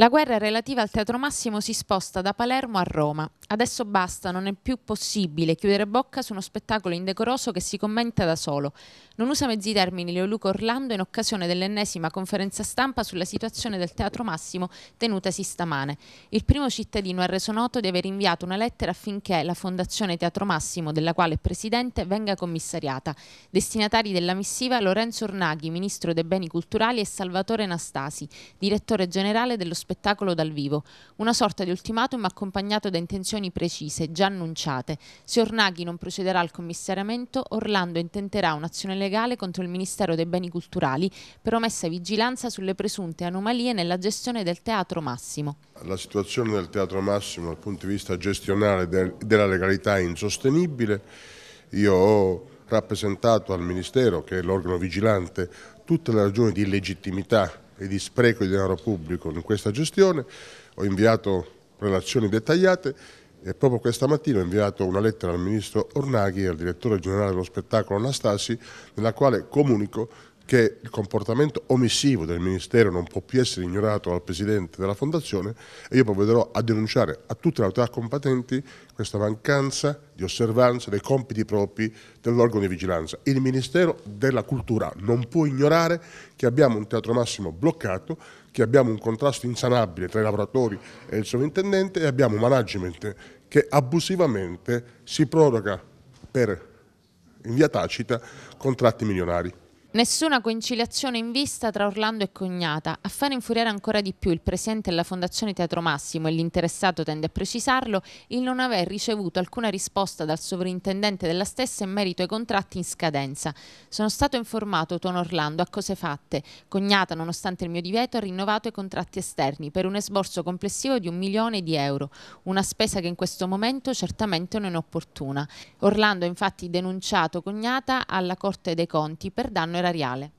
La guerra relativa al Teatro Massimo si sposta da Palermo a Roma. Adesso basta, non è più possibile chiudere bocca su uno spettacolo indecoroso che si commenta da solo. Non usa mezzi termini Leoluca Orlando in occasione dell'ennesima conferenza stampa sulla situazione del Teatro Massimo tenutasi stamane. Il primo cittadino ha reso noto di aver inviato una lettera affinché la Fondazione Teatro Massimo, della quale è presidente, venga commissariata. Destinatari della missiva Lorenzo Ornaghi, ministro dei beni culturali, e Salvatore Anastasi, direttore generale dello spettacolo spettacolo dal vivo, una sorta di ultimatum accompagnato da intenzioni precise, già annunciate. Se Ornaghi non procederà al commissariamento, Orlando intenterà un'azione legale contro il Ministero dei Beni Culturali per omessa vigilanza sulle presunte anomalie nella gestione del Teatro Massimo. La situazione del Teatro Massimo dal punto di vista gestionale della legalità è insostenibile. Io ho rappresentato al Ministero, che è l'organo vigilante, tutte le ragioni di illegittimità e di spreco di denaro pubblico in questa gestione, ho inviato relazioni dettagliate e proprio questa mattina ho inviato una lettera al Ministro Ornaghi e al Direttore Generale dello Spettacolo Anastasi nella quale comunico che il comportamento omissivo del Ministero non può più essere ignorato dal Presidente della Fondazione e io provvederò a denunciare a tutte le autorità competenti questa mancanza di osservanza dei compiti propri dell'organo di vigilanza. Il Ministero della Cultura non può ignorare che abbiamo un teatro massimo bloccato, che abbiamo un contrasto insanabile tra i lavoratori e il sovrintendente e abbiamo un management che abusivamente si proroga per in via tacita contratti milionari. Nessuna conciliazione in vista tra Orlando e cognata. A fare infuriare ancora di più il presidente della Fondazione Teatro Massimo e l'interessato tende a precisarlo il non aver ricevuto alcuna risposta dal sovrintendente della stessa in merito ai contratti in scadenza. Sono stato informato, Tono Orlando, a cose fatte. Cognata, nonostante il mio divieto, ha rinnovato i contratti esterni per un esborso complessivo di un milione di euro, una spesa che in questo momento certamente non è opportuna. Orlando ha infatti denunciato Cognata alla Corte dei Conti per danno erariale.